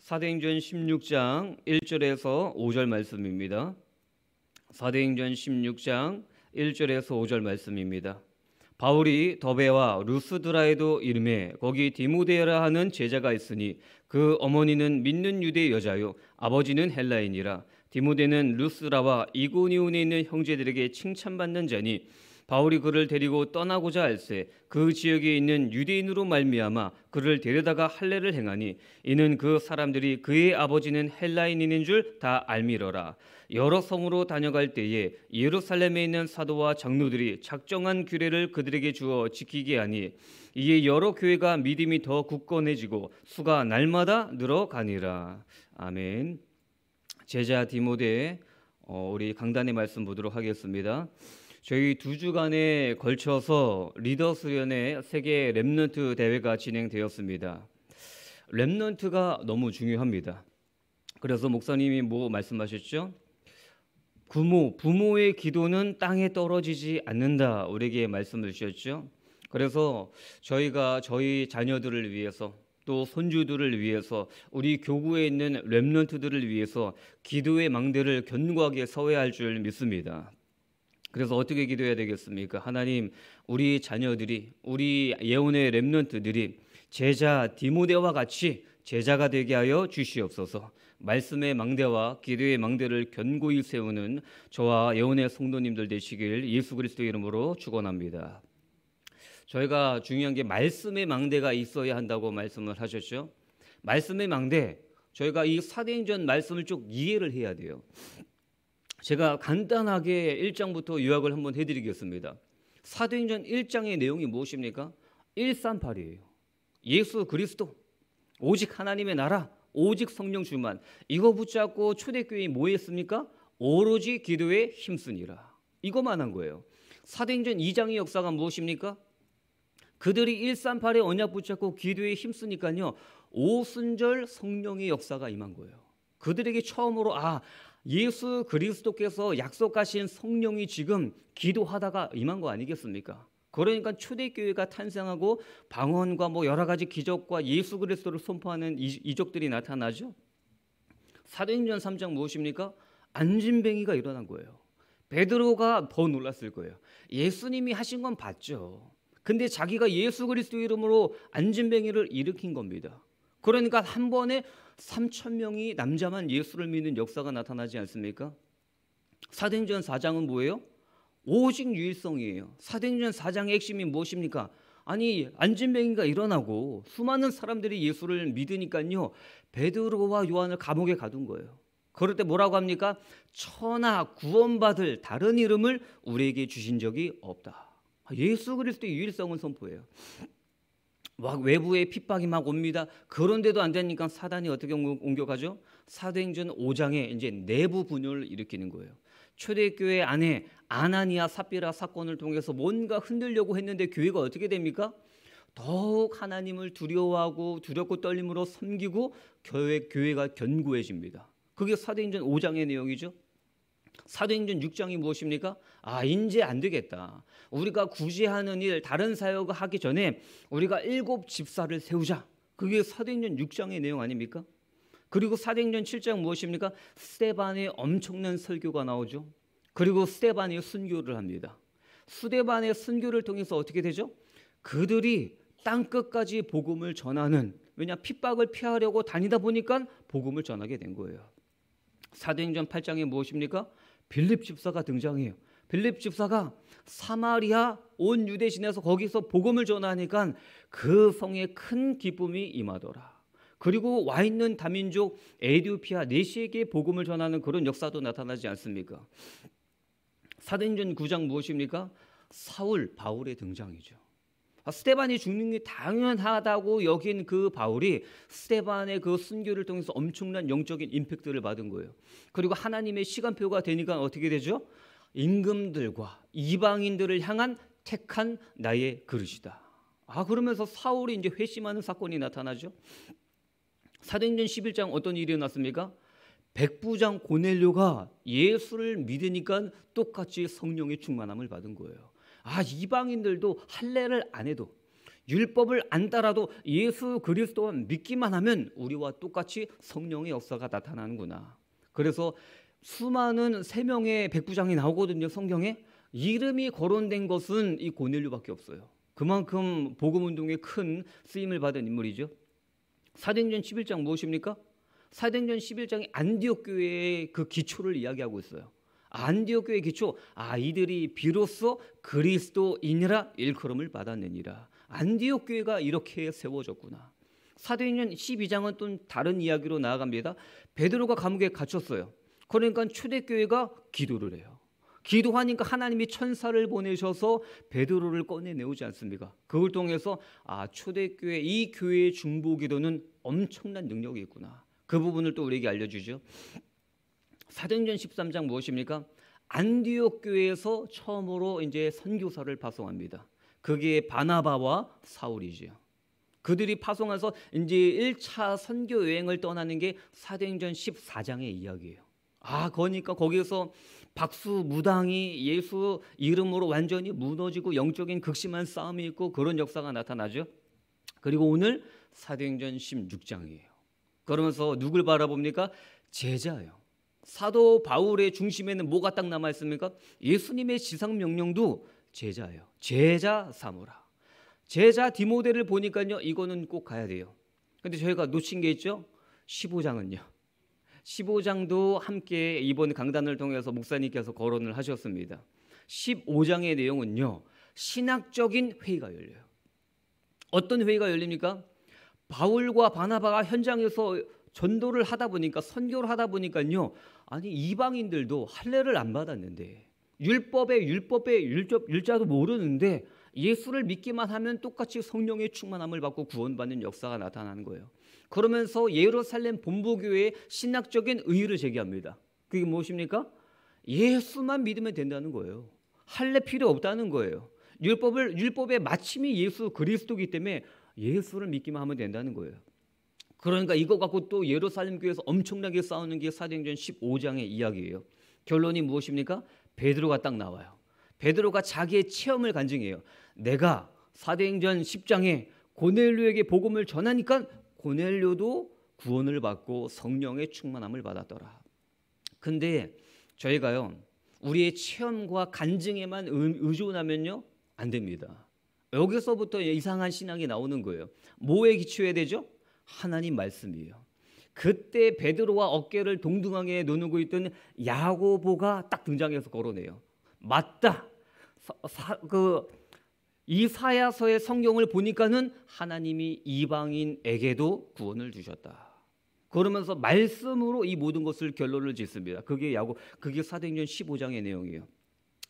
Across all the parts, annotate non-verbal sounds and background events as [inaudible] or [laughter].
사대행전 16장 1절에서 5절 말씀입니다. 사도행전 16장 1절에서 5절 말씀입니다. 바울이 더베와 루스드라에도 이름에 거기 디모데라 하는 제자가 있으니 그 어머니는 믿는 유대 여자요 아버지는 헬라인이라 디모데는 루스라와 이고니온에 있는 형제들에게 칭찬받는 자니 바울이 그를 데리고 떠나고자 할세 그 지역에 있는 유대인으로 말미암아 그를 데려다가 할례를 행하니 이는 그 사람들이 그의 아버지는 헬라인인 줄 다 알미러라 여러 섬으로 다녀갈 때에 예루살렘에 있는 사도와 장로들이 작정한 규례를 그들에게 주어 지키게 하니 이에 여러 교회가 믿음이 더 굳건해지고 수가 날마다 늘어가니라 아멘 제자 디모데 어, 우리 강단의 말씀 보도록 하겠습니다. 저희 두 주간에 걸쳐서 리더 수련의 세계 랩런트 대회가 진행되었습니다. 랩넌트가 너무 중요합니다. 그래서 목사님이 뭐 말씀하셨죠? 부모, 부모의 기도는 땅에 떨어지지 않는다. 우리에게 말씀을 주셨죠. 그래서 저희가 저희 자녀들을 위해서 또 손주들을 위해서 우리 교구에 있는 랩런트들을 위해서 기도의 망대를 견고하게 서야 할 줄 믿습니다. 그래서 어떻게 기도해야 되겠습니까? 하나님, 우리 자녀들이, 우리 예언의 랩런트들이 제자 디모데와 같이 제자가 되게 하여 주시옵소서. 말씀의 망대와 기도의 망대를 견고히 세우는 저와 예언의 성도님들 되시길 예수 그리스도 이름으로 축원합니다. 저희가 중요한 게 말씀의 망대가 있어야 한다고 말씀을 하셨죠. 말씀의 망대 저희가 이 사도행전 말씀을 쭉 이해를 해야 돼요. 제가 간단하게 1장부터 요약을 한번 해드리겠습니다. 사도행전 1장의 내용이 무엇입니까? 138이에요. 예수 그리스도, 오직 하나님의 나라, 오직 성령 주만. 이거 붙잡고 초대교회 뭐 했습니까? 오로지 기도에 힘쓰니라. 이거만 한 거예요. 사도행전 2장의 역사가 무엇입니까? 그들이 138의 언약 붙잡고 기도에 힘쓰니까요. 오순절 성령의 역사가 임한 거예요. 그들에게 처음으로 아 예수 그리스도께서 약속하신 성령이 지금 기도하다가 임한 거 아니겠습니까? 그러니까 초대교회가 탄생하고 방언과 뭐 여러 가지 기적과 예수 그리스도를 선포하는 이적들이 나타나죠. 사도행전 3장 무엇입니까? 안진뱅이가 일어난 거예요. 베드로가 더 놀랐을 거예요. 예수님이 하신 건 봤죠. 근데 자기가 예수 그리스도 이름으로 안진뱅이를 일으킨 겁니다. 그러니까 한 번에 3천 명이 남자만 예수를 믿는 역사가 나타나지 않습니까? 사도행전 4장은 뭐예요? 오직 유일성이에요. 사도행전 4장의 핵심이 무엇입니까? 아니 안진뱅이가 일어나고 수많은 사람들이 예수를 믿으니까요. 베드로와 요한을 감옥에 가둔 거예요. 그럴 때 뭐라고 합니까? 천하 구원받을 다른 이름을 우리에게 주신 적이 없다. 예수 그리스도의 유일성을 선포해요. 막 외부의 핍박이 막 옵니다. 그런데도 안 되니까 사단이 어떻게 옮겨가죠? 사도행전 5장에 이제 내부 분열을 일으키는 거예요. 초대교회 안에 아나니아 삽비라 사건을 통해서 뭔가 흔들려고 했는데 교회가 어떻게 됩니까? 더욱 하나님을 두려워하고 두렵고 떨림으로 섬기고 교회, 교회가 견고해집니다. 그게 사도행전 5장의 내용이죠. 사도행전 6장이 무엇입니까? 아, 인제 안 되겠다. 우리가 굳이 하는 일, 다른 사역을 하기 전에 우리가 일곱 집사를 세우자. 그게 사도행전 6장의 내용 아닙니까? 그리고 사도행전 7장 무엇입니까? 스테반의 엄청난 설교가 나오죠. 그리고 스테반이 순교를 합니다. 스테반의 순교를 통해서 어떻게 되죠? 그들이 땅끝까지 복음을 전하는 왜냐 핍박을 피하려고 다니다 보니까 복음을 전하게 된 거예요. 사도행전 8장에 무엇입니까? 빌립 집사가 등장해요. 빌립 집사가 사마리아 온 유대신에서 거기서 복음을 전하니까 그 성에 큰 기쁨이 임하더라. 그리고 와 있는 다민족 에디오피아 네시에게 복음을 전하는 그런 역사도 나타나지 않습니까? 사도행전 9장 무엇입니까? 사울 바울의 등장이죠. 아, 스테반이 죽는 게 당연하다고 여긴 그 바울이 스테반의 그 순교를 통해서 엄청난 영적인 임팩트를 받은 거예요. 그리고 하나님의 시간표가 되니까 어떻게 되죠? 임금들과 이방인들을 향한 택한 나의 그릇이다. 아 그러면서 사울이 이제 회심하는 사건이 나타나죠. 사도행전 11장 어떤 일이 났습니까 백부장 고넬료가 예수를 믿으니까 똑같이 성령의 충만함을 받은 거예요. 아 이방인들도 할례를 안 해도 율법을 안 따라도 예수 그리스도만 믿기만 하면 우리와 똑같이 성령의 역사가 나타나는구나. 그래서 수많은 세 명의 백부장이 나오거든요 성경에 이름이 거론된 것은 이 고넬료밖에 없어요. 그만큼 복음 운동에 큰 쓰임을 받은 인물이죠. 사도행전 11장 무엇입니까? 사도행전 11장이 안디옥 교회의 그 기초를 이야기하고 있어요. 안디옥 교회 기초 아 이들이 비로소 그리스도인이라 일컬음을 받았느니라. 안디옥 교회가 이렇게 세워졌구나. 사도행전 12장은 또 다른 이야기로 나아갑니다. 베드로가 감옥에 갇혔어요. 그러니까 초대교회가 기도를 해요. 기도하니까 하나님이 천사를 보내셔서 베드로를 꺼내 내오지 않습니까? 그걸 통해서 아 초대교회 이 교회의 중보 기도는 엄청난 능력이 있구나. 그 부분을 또 우리에게 알려주죠. 사도전 13장 무엇입니까? 안디옥 교회에서 처음으로 이제 선교사를 파송합니다. 그게 바나바와 사울이지요. 그들이 파송해서 이제 1차 선교 여행을 떠나는 게 사도행전 14장의 이야기예요. 아, 그러니까 거기서 박수 무당이 예수 이름으로 완전히 무너지고 영적인 극심한 싸움이 있고 그런 역사가 나타나죠. 그리고 오늘 사도행전 16장이에요. 그러면서 누굴 바라봅니까? 제자요. 사도 바울의 중심에는 뭐가 딱 남아 있습니까? 예수님의 지상 명령도 제자예요. 제자 사모라. 제자 디모데를 보니까요. 이거는 꼭 가야 돼요. 근데 저희가 놓친 게 있죠? 15장은요. 15장도 함께 이번 강단을 통해서 목사님께서 거론을 하셨습니다. 15장의 내용은요. 신학적인 회의가 열려요. 어떤 회의가 열립니까? 바울과 바나바가 현장에서 전도를 하다 보니까 선교를 하다 보니까요. 아니 이방인들도 할례를 안 받았는데 율법의 율법의 율법 율자도 모르는데 예수를 믿기만 하면 똑같이 성령의 충만함을 받고 구원받는 역사가 나타나는 거예요. 그러면서 예루살렘 본부교회의 신학적인 의의를 제기합니다. 그게 무엇입니까? 예수만 믿으면 된다는 거예요. 할례 필요 없다는 거예요. 율법을 율법의 마침이 예수 그리스도기 때문에 예수를 믿기만 하면 된다는 거예요. 그러니까 이거 갖고 또 예루살렘 교회에서 엄청나게 싸우는 게 사도행전 15장의 이야기예요. 결론이 무엇입니까? 베드로가 딱 나와요. 베드로가 자기의 체험을 간증해요. 내가 사도행전 10장에 고넬료에게 복음을 전하니까 고넬료도 구원을 받고 성령의 충만함을 받았더라. 근데 저희가요. 우리의 체험과 간증에만 의존하면요. 안 됩니다. 여기서부터 이상한 신앙이 나오는 거예요. 뭐에 기초해야 되죠? 하나님 말씀이에요. 그때 베드로와 어깨를 동등하게 나누고 있던 야고보가 딱 등장해서 거론해요. 맞다. 그 이사야서의 성경을 보니까는 하나님이 이방인에게도 구원을 주셨다. 그러면서 말씀으로 이 모든 것을 결론을 짓습니다. 그게 야고 그게 사도행전 15장의 내용이에요.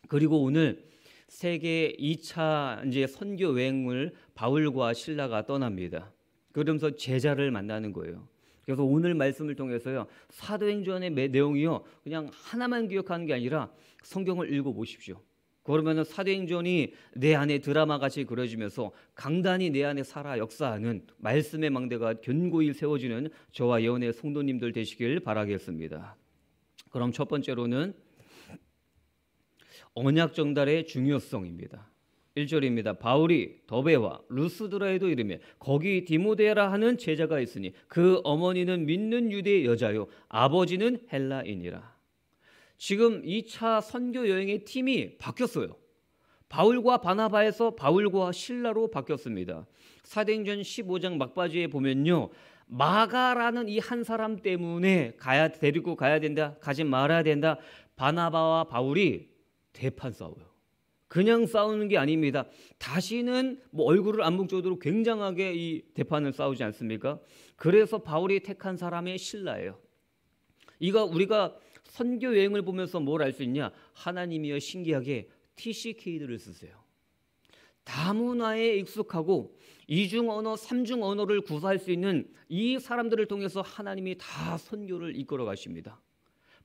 그리고 오늘 세계 2차 이제 선교 여행을 바울과 신라가 떠납니다. 그러면서 제자를 만나는 거예요. 그래서 오늘 말씀을 통해서요 사도행전의 내용이요 그냥 하나만 기억하는 게 아니라 성경을 읽어보십시오. 그러면은 사도행전이 내 안에 드라마 같이 그려지면서 강단이 내 안에 살아 역사하는 말씀의 망대가 견고히 세워지는 저와 예언의 성도님들 되시길 바라겠습니다. 그럼 첫 번째로는 언약 정달의 중요성입니다. 1절입니다. 바울이 더베와 루스드라에도 이르며 거기 디모데라 하는 제자가 있으니 그 어머니는 믿는 유대 여자요 아버지는 헬라인이라. 지금 2차 선교 여행의 팀이 바뀌었어요. 바울과 바나바에서 바울과 신라로 바뀌었습니다. 사도행전 15장 막바지에 보면요. 마가라는 이 한 사람 때문에 가야 데리고 가야 된다. 가지 말아야 된다. 바나바와 바울이 대판 싸워요. 그냥 싸우는 게 아닙니다. 다시는 뭐 얼굴을 안 뭉쳐도록 굉장하게 이 대판을 싸우지 않습니까? 그래서 바울이 택한 사람의 신라예요. 이거 우리가 선교 여행을 보면서 뭘 알 수 있냐? 하나님이여 신기하게 TCK들을 쓰세요. 다문화에 익숙하고 이중 언어, 삼중 언어를 구사할 수 있는 이 사람들을 통해서 하나님이 다 선교를 이끌어 가십니다.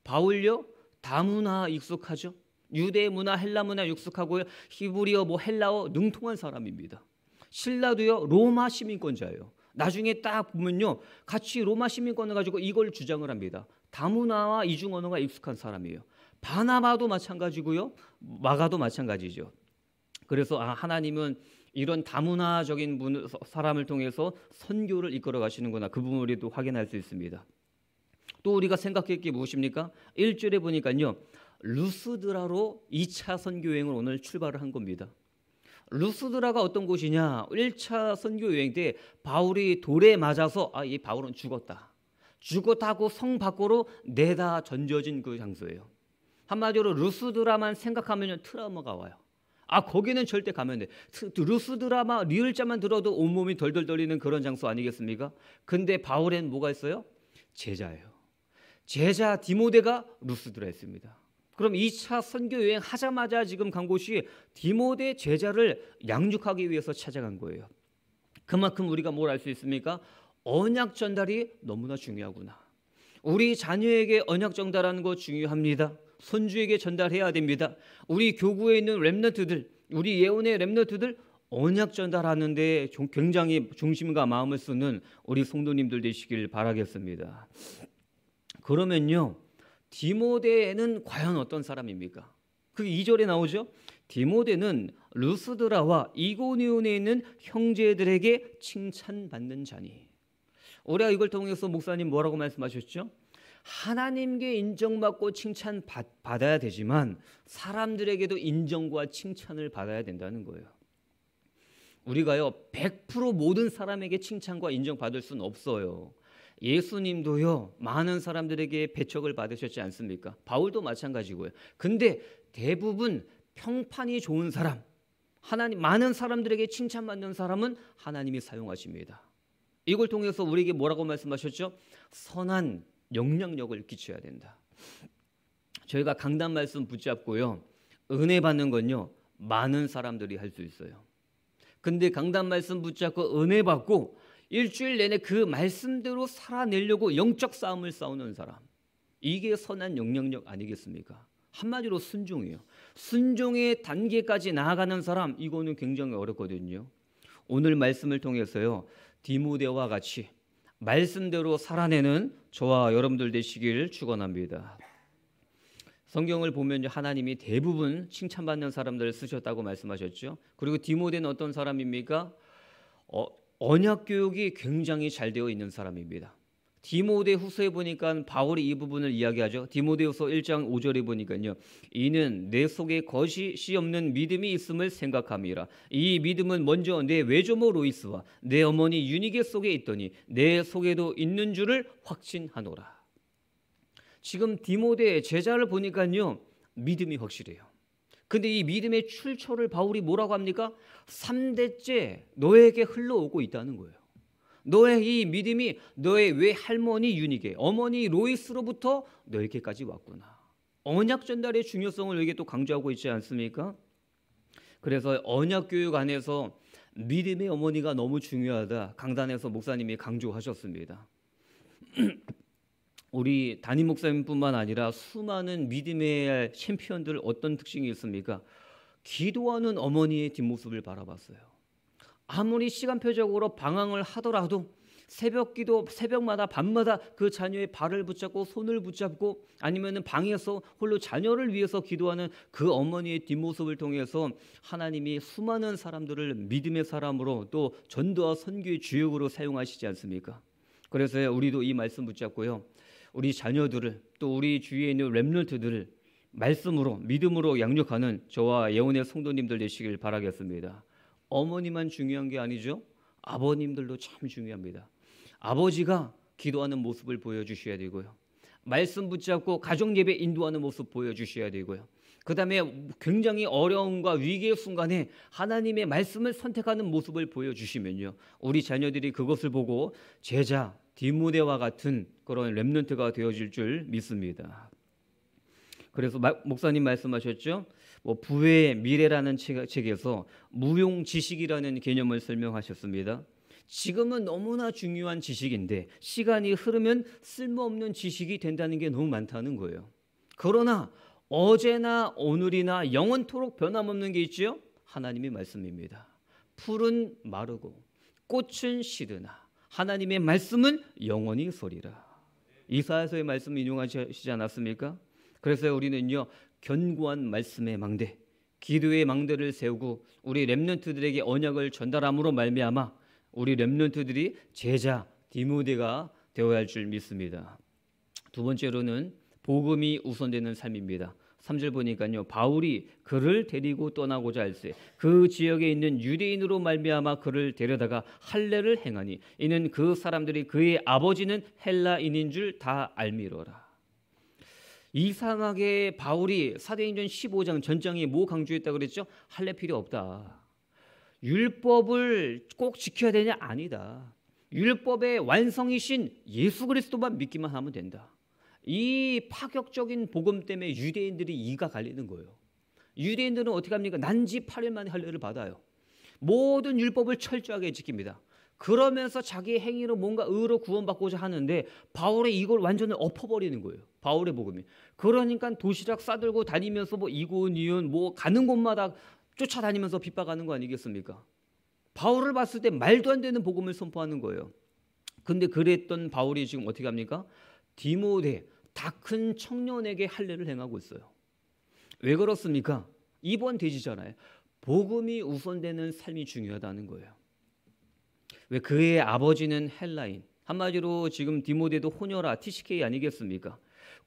바울요 다문화 익숙하죠. 유대 문화, 헬라 문화 육숙하고요. 히브리어, 뭐 헬라어 능통한 사람입니다. 신라도요. 로마 시민권자예요. 나중에 딱 보면요. 같이 로마 시민권을 가지고 이걸 주장을 합니다. 다문화와 이중 언어가 익숙한 사람이에요. 바나마도 마찬가지고요. 마가도 마찬가지죠. 그래서 아, 하나님은 이런 다문화적인 분, 사람을 통해서 선교를 이끌어 가시는구나. 그 부분을 우리도 확인할 수 있습니다. 또 우리가 생각할 게 무엇입니까? 일주일에 보니까요. 루스드라로 2차 선교 여행을 오늘 출발을 한 겁니다. 루스드라가 어떤 곳이냐? 1차 선교 여행 때 바울이 돌에 맞아서 아, 이 바울은 죽었다. 죽었다고 성 밖으로 내다 던져진 그 장소예요. 한마디로 루스드라만 생각하면 트라우마가 와요. 아 거기는 절대 가면 돼. 루스드라마 리을자만 들어도 온몸이 덜덜 떨리는 그런 장소 아니겠습니까? 근데 바울엔 뭐가 있어요? 제자예요. 제자 디모데가 루스드라 였습니다 그럼 2차 선교 여행 하자마자 지금 간 곳이 디모데 제자를 양육하기 위해서 찾아간 거예요. 그만큼 우리가 뭘 알 수 있습니까? 언약 전달이 너무나 중요하구나. 우리 자녀에게 언약 전달하는 거 중요합니다. 손주에게 전달해야 됩니다. 우리 교구에 있는 렘너트들, 우리 예언의 렘너트들 언약 전달하는데 굉장히 중심과 마음을 쓰는 우리 성도님들 되시길 바라겠습니다. 그러면요. 디모데는 과연 어떤 사람입니까? 그 2절에 나오죠. 디모데는 루스드라와 이고니온에 있는 형제들에게 칭찬받는 자니. 우리가 이걸 통해서 목사님 뭐라고 말씀하셨죠? 하나님께 인정받고 칭찬받아야 되지만 사람들에게도 인정과 칭찬을 받아야 된다는 거예요. 우리가요 100% 모든 사람에게 칭찬과 인정받을 수는 없어요. 예수님도요, 많은 사람들에게 배척을 받으셨지 않습니까? 바울도 마찬가지고요. 근데 대부분 평판이 좋은 사람, 하나님, 많은 사람들에게 칭찬받는 사람은 하나님이 사용하십니다. 이걸 통해서 우리에게 뭐라고 말씀하셨죠? 선한 영향력을 끼쳐야 된다. 저희가 강단 말씀 붙잡고요. 은혜 받는 건요. 많은 사람들이 할 수 있어요. 근데 강단 말씀 붙잡고 은혜 받고 일주일 내내 그 말씀대로 살아내려고 영적 싸움을 싸우는 사람. 이게 선한 영향력 아니겠습니까? 한마디로 순종이에요. 순종의 단계까지 나아가는 사람 이거는 굉장히 어렵거든요. 오늘 말씀을 통해서요. 디모데와 같이 말씀대로 살아내는 저와 여러분들 되시길 축원합니다. 성경을 보면 하나님이 대부분 칭찬받는 사람들을 쓰셨다고 말씀하셨죠. 그리고 디모데는 어떤 사람입니까? 어, 언약 교육이 굉장히 잘 되어 있는 사람입니다. 디모데후서에 보니까 바울이 이 부분을 이야기하죠. 디모데후서 1장 5절에 보니까요. 이는 내 속에 거짓이 없는 믿음이 있음을 생각함이라. 이 믿음은 먼저 내 외조모 로이스와 내 어머니 유니게 속에 있더니 내 속에도 있는 줄을 확신하노라. 지금 디모데 제자를 보니까요. 믿음이 확실해요. 근데 이 믿음의 출처를 바울이 뭐라고 합니까? 3대째 너에게 흘러오고 있다는 거예요. 너의 이 믿음이 너의 왜 할머니 유닉에 어머니 로이스로부터 너에게까지 왔구나. 언약 전달의 중요성을 여기또 강조하고 있지 않습니까? 그래서 언약 교육 안에서 믿음의 어머니가 너무 중요하다. 강단에서 목사님이 강조하셨습니다. [clears throat] 우리 담임 목사님뿐만 아니라 수많은 믿음의 챔피언들 어떤 특징이 있습니까? 기도하는 어머니의 뒷모습을 바라봤어요. 아무리 시간표적으로 방황을 하더라도 새벽 기도 새벽마다 밤마다 그 자녀의 발을 붙잡고 손을 붙잡고 아니면은 방에서 홀로 자녀를 위해서 기도하는 그 어머니의 뒷모습을 통해서 하나님이 수많은 사람들을 믿음의 사람으로 또 전도와 선교의 주역으로 사용하시지 않습니까? 그래서 우리도 이 말씀 붙잡고요. 우리 자녀들을 또 우리 주위에 있는 렘널트들을 말씀으로 믿음으로 양육하는 저와 예원의 성도님들 되시길 바라겠습니다. 어머니만 중요한 게 아니죠. 아버님들도 참 중요합니다. 아버지가 기도하는 모습을 보여주셔야 되고요. 말씀 붙잡고 가정 예배 인도하는 모습 보여주셔야 되고요. 그 다음에 굉장히 어려움과 위기의 순간에 하나님의 말씀을 선택하는 모습을 보여주시면요. 우리 자녀들이 그것을 보고 제자, 디무대와 같은 그런 렘넌트가 되어질 줄 믿습니다. 그래서 목사님 말씀하셨죠. 뭐 부의 미래라는 책에서 무용 지식이라는 개념을 설명하셨습니다. 지금은 너무나 중요한 지식인데 시간이 흐르면 쓸모없는 지식이 된다는 게 너무 많다는 거예요. 그러나 어제나 오늘이나 영원토록 변함없는 게있지 하나님의 말씀입니다. 풀은 마르고 꽃은 시드나 하나님의 말씀은 영원히 소리라. 이사야서의 말씀 인용하시지 않았습니까? 그래서 우리는요 견고한 말씀의 망대, 기도의 망대를 세우고 우리 렘넌트들에게 언약을 전달함으로 말미암아 우리 렘넌트들이 제자 디모데가 되어야 할 줄 믿습니다. 두 번째로는 복음이 우선되는 삶입니다. 3절 보니까요. 바울이 그를 데리고 떠나고자 할세 그 지역에 있는 유대인으로 말미암아 그를 데려다가 할례를 행하니 이는 그 사람들이 그의 아버지는 헬라인인 줄 다 알미로라. 이상하게 바울이 사대행전 15장 전장에 뭐 강조했다 그랬죠? 할례 필요 없다. 율법을 꼭 지켜야 되냐? 아니다. 율법의 완성이신 예수 그리스도만 믿기만 하면 된다. 이 파격적인 복음 때문에 유대인들이 이가 갈리는 거예요. 유대인들은 어떻게 합니까? 난지 8일 만에 할례를 받아요. 모든 율법을 철저하게 지킵니다. 그러면서 자기 행위로 뭔가 의로 구원받고자 하는데 바울의 이걸 완전히 엎어버리는 거예요. 바울의 복음이. 그러니까 도시락 싸들고 다니면서 뭐이곳 이윤 뭐 가는 곳마다 쫓아다니면서 빗박하는 거 아니겠습니까? 바울을 봤을 때 말도 안 되는 복음을 선포하는 거예요. 근데 그랬던 바울이 지금 어떻게 합니까? 디모데 다큰 청년에게 할례를 행하고 있어요. 왜 그렇습니까? 이번 되지잖아요. 복음이 우선되는 삶이 중요하다는 거예요. 왜 그의 아버지는 헬라인 한마디로 지금 디모데도 혼혈아 TCK 아니겠습니까?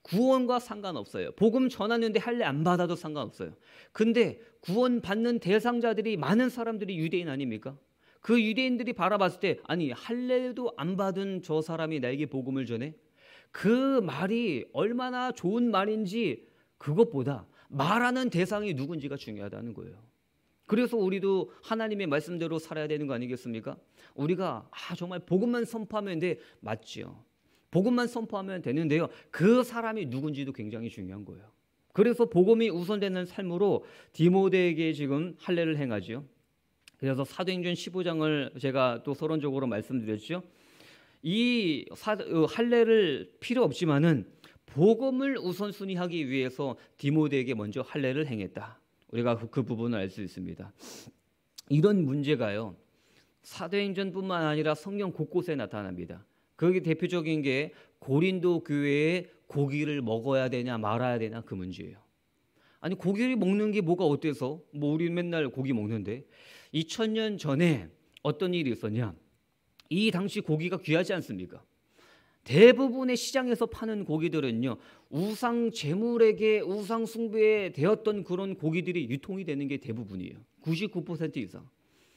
구원과 상관없어요. 복음 전하는데 할례 안 받아도 상관없어요. 근데 구원 받는 대상자들이 많은 사람들이 유대인 아닙니까? 그 유대인들이 바라봤을 때 아니 할례도 안 받은 저 사람이 나에게 복음을 전해? 그 말이 얼마나 좋은 말인지 그것보다 말하는 대상이 누군지가 중요하다는 거예요. 그래서 우리도 하나님의 말씀대로 살아야 되는 거 아니겠습니까? 우리가 아 정말 복음만 선포하면 돼 맞지요. 복음만 선포하면 되는데요. 그 사람이 누군지도 굉장히 중요한 거예요. 그래서 복음이 우선되는 삶으로 디모데에게 지금 할례를 행하지요. 그래서 사도행전 15장을 제가 또 서론적으로 말씀드렸죠. 이 사, 어, 할례를 필요 없지만은 복음을 우선순위하기 위해서 디모데에게 먼저 할례를 행했다. 우리가 그, 그 부분을 알 수 있습니다. 이런 문제가요. 사도행전뿐만 아니라 성경 곳곳에 나타납니다. 그게 대표적인 게 고린도 교회의 고기를 먹어야 되냐 말아야 되냐 그 문제예요. 아니 고기를 먹는 게 뭐가 어때서? 뭐 우리 맨날 고기 먹는데 2000년 전에 어떤 일이 있었냐? 이 당시 고기가 귀하지 않습니까? 대부분의 시장에서 파는 고기들은요 우상 제물에게 우상 숭배에 되었던 그런 고기들이 유통이 되는 게 대부분이에요. 99% 이상.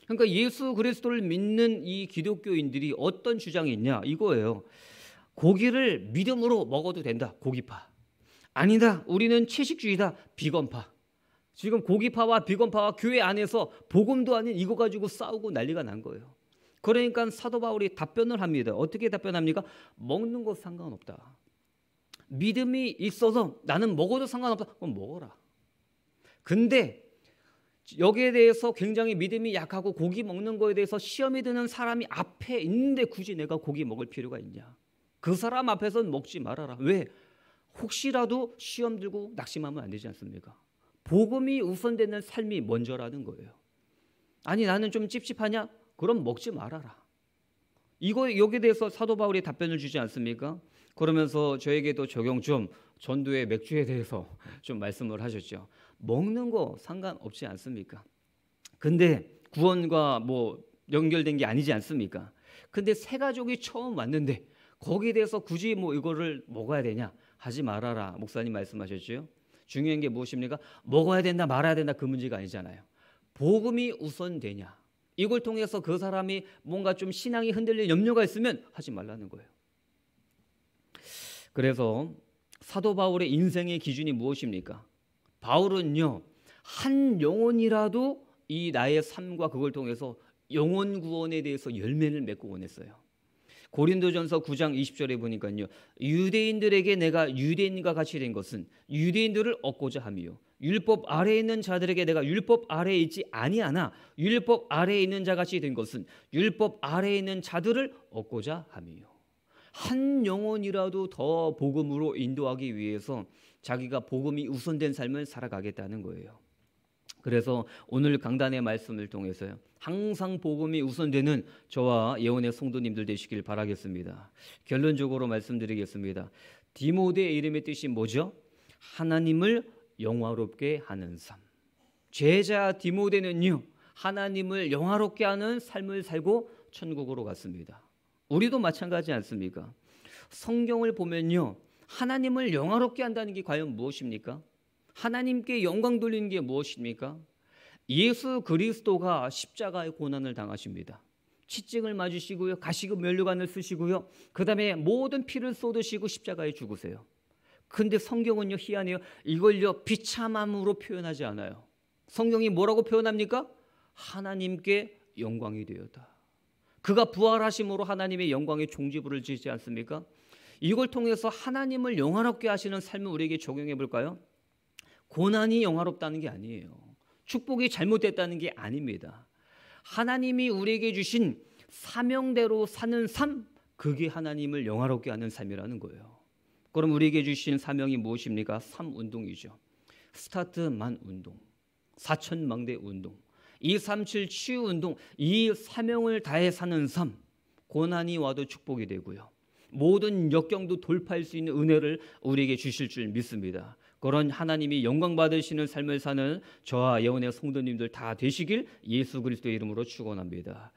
그러니까 예수 그리스도를 믿는 이 기독교인들이 어떤 주장이 있냐 이거예요. 고기를 믿음으로 먹어도 된다. 고기파. 아니다. 우리는 채식주의다. 비건파. 지금 고기파와 비건파와 교회 안에서 복음도 아닌 이거 가지고 싸우고 난리가 난 거예요. 그러니까 사도 바울이 답변을 합니다. 어떻게 답변합니까? 먹는 것 상관없다. 믿음이 있어서 나는 먹어도 상관없다. 그럼 먹어라. 근데 여기에 대해서 굉장히 믿음이 약하고 고기 먹는 거에 대해서 시험이 드는 사람이 앞에 있는데 굳이 내가 고기 먹을 필요가 있냐? 그 사람 앞에서 먹지 말아라. 왜? 혹시라도 시험 들고 낙심하면 안 되지 않습니까? 복음이 우선되는 삶이 먼저라는 거예요. 아니 나는 좀 찝찝하냐? 그럼 먹지 말아라. 이거 여기에 대해서 사도 바울이 답변을 주지 않습니까? 그러면서 저에게도 적용 좀전두의 맥주에 대해서 [laughs] 좀 말씀을 하셨죠. 먹는 거 상관없지 않습니까? 근데 구원과 뭐 연결된 게 아니지 않습니까? 근데 세 가족이 처음 왔는데 거기에 대해서 굳이 뭐 이거를 먹어야 되냐? 하지 말아라. 목사님 말씀하셨죠. 중요한 게 무엇입니까? 먹어야 된다, 말아야 된다 그 문제가 아니잖아요. 복음이 우선되냐? 이걸 통해서 그 사람이 뭔가 좀 신앙이 흔들릴 염려가 있으면 하지 말라는 거예요. 그래서 사도 바울의 인생의 기준이 무엇입니까? 바울은요, 한 영혼이라도 이 나의 삶과 그걸 통해서 영혼 구원에 대해서 열매를 맺고 원했어요. 고린도전서 9장 20절에 보니까요. 유대인들에게 내가 유대인과 같이 된 것은 유대인들을 얻고자 함이요. 율법 아래에 있는 자들에게 내가 율법 아래에 있지 아니하나 율법 아래에 있는 자 같이 된 것은 율법 아래에 있는 자들을 얻고자 함이요. 한 영혼이라도 더 복음으로 인도하기 위해서 자기가 복음이 우선된 삶을 살아가겠다는 거예요. 그래서 오늘 강단의 말씀을 통해서요. 항상 복음이 우선되는 저와 예언의 성도님들 되시길 바라겠습니다. 결론적으로 말씀드리겠습니다. 디모데 이름의 뜻이 뭐죠? 하나님을 영화롭게 하는 삶. 제자 디모데는요. 하나님을 영화롭게 하는 삶을 살고 천국으로 갔습니다. 우리도 마찬가지 않습니까? 성경을 보면요. 하나님을 영화롭게 한다는 게 과연 무엇입니까? 하나님께 영광 돌리는 게 무엇입니까? 예수 그리스도가 십자가의 고난을 당하십니다. 치증을 맞으시고요. 가시고 면류관을 쓰시고요. 그 다음에 모든 피를 쏟으시고 십자가에 죽으세요. 근데 성경은요, 희한해요. 이걸요, 비참함으로 표현하지 않아요. 성경이 뭐라고 표현합니까? 하나님께 영광이 되었다. 그가 부활하심으로 하나님의 영광의 종지부를 지지 않습니까? 이걸 통해서 하나님을 영화롭게 하시는 삶을 우리에게 적용해 볼까요? 고난이 영화롭다는 게 아니에요. 축복이 잘못됐다는 게 아닙니다. 하나님이 우리에게 주신 사명대로 사는 삶, 그게 하나님을 영화롭게 하는 삶이라는 거예요. 그럼 우리에게 주신 사명이 무엇입니까? 삶 운동이죠. 스타트만 운동, 사천망대 운동, 237 치유 운동, 이 사명을 다해 사는 삶, 고난이 와도 축복이 되고요. 모든 역경도 돌파할 수 있는 은혜를 우리에게 주실 줄 믿습니다. 그런 하나님이 영광 받으시는 삶을 사는 저와 예언의 성도님들 다 되시길 예수 그리스도의 이름으로 축원합니다.